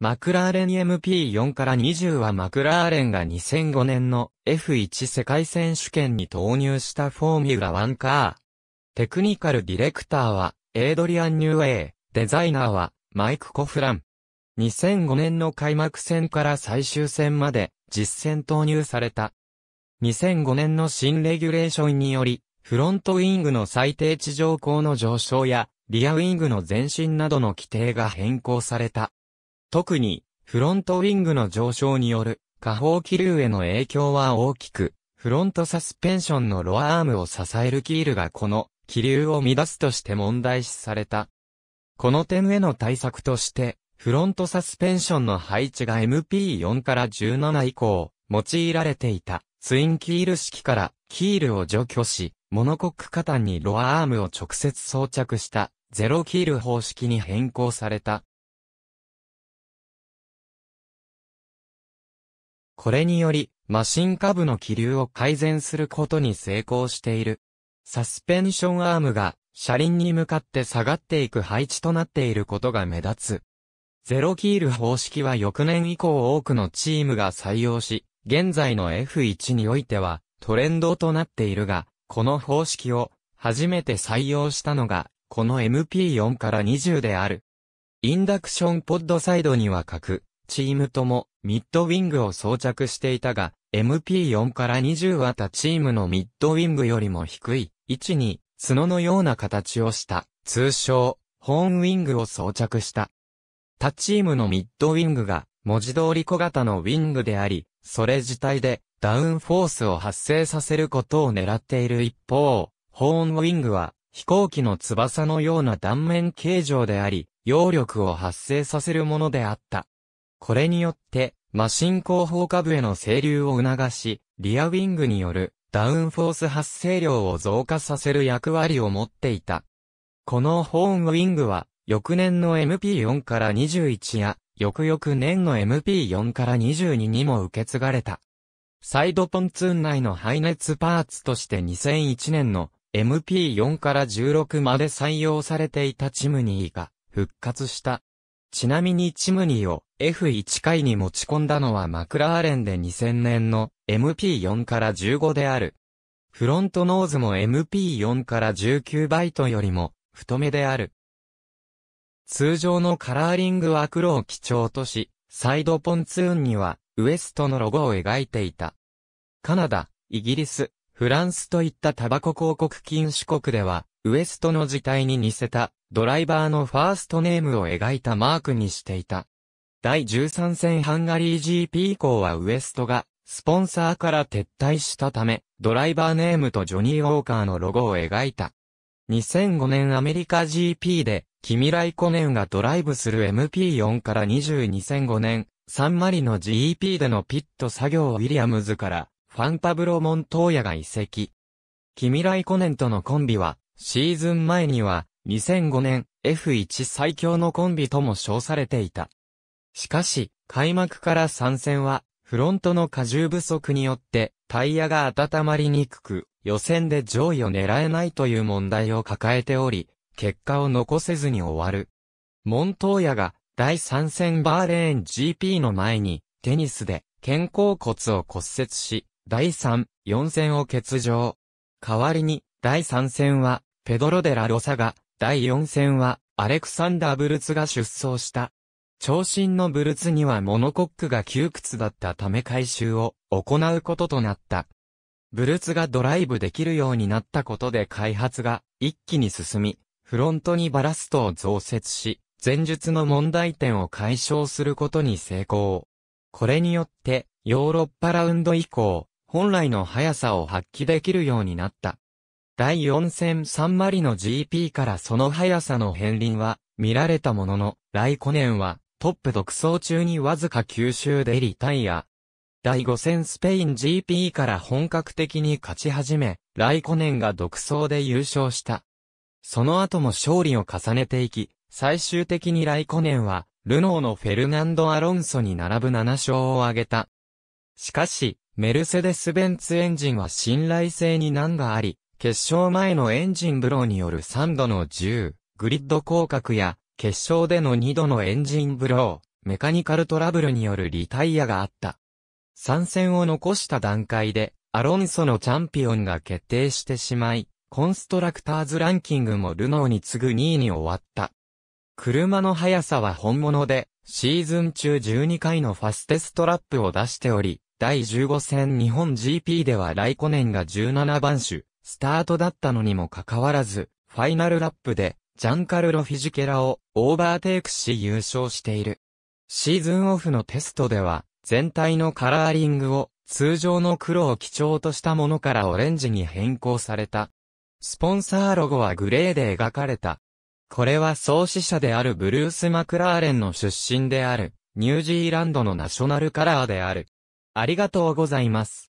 マクラーレン MP4 から20はマクラーレンが2005年の F1 世界選手権に投入したフォーミュラ1カー。テクニカルディレクターはエイドリアン・ニューウェイ、デザイナーはマイク・コフラン。2005年の開幕戦から最終戦まで実戦投入された。2005年の新レギュレーションにより、フロントウィングの最低地上高の上昇や、リアウィングの前進などの規定が変更された。特に、フロントウィングの上昇による、下方気流への影響は大きく、フロントサスペンションのロアアームを支えるキールがこの気流を乱すとして問題視された。この点への対策として、フロントサスペンションの配置が MP4 から17以降、用いられていた、ツインキール式からキールを除去し、モノコック下端にロアアームを直接装着した、ゼロキール方式に変更された。これにより、マシン下部の気流を改善することに成功している。サスペンションアームが車輪に向かって下がっていく配置となっていることが目立つ。ゼロキール方式は翌年以降多くのチームが採用し、現在の F1 においてはトレンドとなっているが、この方式を初めて採用したのが、この MP4 から20である。インダクションポッドサイドには書く。チームともミッドウィングを装着していたが、MP4 から20は他チームのミッドウィングよりも低い位置に角のような形をした、通称、ホーンウィングを装着した。他チームのミッドウィングが文字通り小型のウィングであり、それ自体でダウンフォースを発生させることを狙っている一方、ホーンウィングは飛行機の翼のような断面形状であり、揚力を発生させるものであった。これによって、マシン後方下部への整流を促し、リアウィングによるダウンフォース発生量を増加させる役割を持っていた。このホーンウィングは、翌年の MP4 から21や、翌々年の MP4 から22にも受け継がれた。サイドポンツーン内の排熱パーツとして2001年の MP4 から16まで採用されていたチムニーが復活した。ちなみにチムニーを F1 回に持ち込んだのはマクラーレンで2000年の MP4 から15である。フロントノーズも MP4 から19バイトよりも太めである。通常のカラーリングは黒を基調とし、サイドポンツーンにはウエストのロゴを描いていた。カナダ、イギリス、フランスといったタバコ広告禁止国では、ウエストの字体に似せた、ドライバーのファーストネームを描いたマークにしていた。第13戦ハンガリー GP 以降はウエストが、スポンサーから撤退したため、ドライバーネームとジョニー・ウォーカーのロゴを描いた。2005年アメリカ GP で、キミライコネンがドライブする MP4 から2 2 0 0 5年、サンマリの GP でのピット作業ウィリアムズから、ファンパブロ・モントーヤが移籍。キミライコネンとのコンビは、シーズン前には、2005年 F1 最強のコンビとも称されていた。しかし、開幕から参戦は、フロントの荷重不足によって、タイヤが温まりにくく、予選で上位を狙えないという問題を抱えており、結果を残せずに終わる。モントーヤが、第3戦バーレーン GP の前に、テニスで、肩甲骨を骨折し、第3、4戦を欠場。代わりに、第3戦は、ペドロ・デラ・ロサが、第4戦は、アレクサンダー・ブルツが出走した。長身のブルツにはモノコックが窮屈だったため回収を行うこととなった。ブルツがドライブできるようになったことで開発が一気に進み、フロントにバラストを増設し、前述の問題点を解消することに成功。これによって、ヨーロッパラウンド以降、本来の速さを発揮できるようになった。第4戦サンマリの GP からその速さの片鱗は見られたものの、ライコネンはトップ独走中にわずか9周でリタイア。第5戦スペイン GP から本格的に勝ち始め、ライコネンが独走で優勝した。その後も勝利を重ねていき、最終的にライコネンは、ルノーのフェルナンド・アロンソに並ぶ7勝を挙げた。しかし、メルセデス・ベンツエンジンは信頼性に難があり、決勝前のエンジンブローによる3度の10、グリッド降格や、決勝での2度のエンジンブロー、メカニカルトラブルによるリタイアがあった。参戦を残した段階で、アロンソのチャンピオンが決定してしまい、コンストラクターズランキングもルノーに次ぐ2位に終わった。車の速さは本物で、シーズン中12回のファステストラップを出しており、第15戦日本 GP ではライコネンが17番手、スタートだったのにもかかわらず、ファイナルラップで、ジャンカルロ・フィジケラをオーバーテイクし優勝している。シーズンオフのテストでは、全体のカラーリングを通常の黒を基調としたものからオレンジに変更された。スポンサーロゴはグレーで描かれた。これは創始者であるブルース・マクラーレンの出身である、ニュージーランドのナショナルカラーである。ありがとうございます。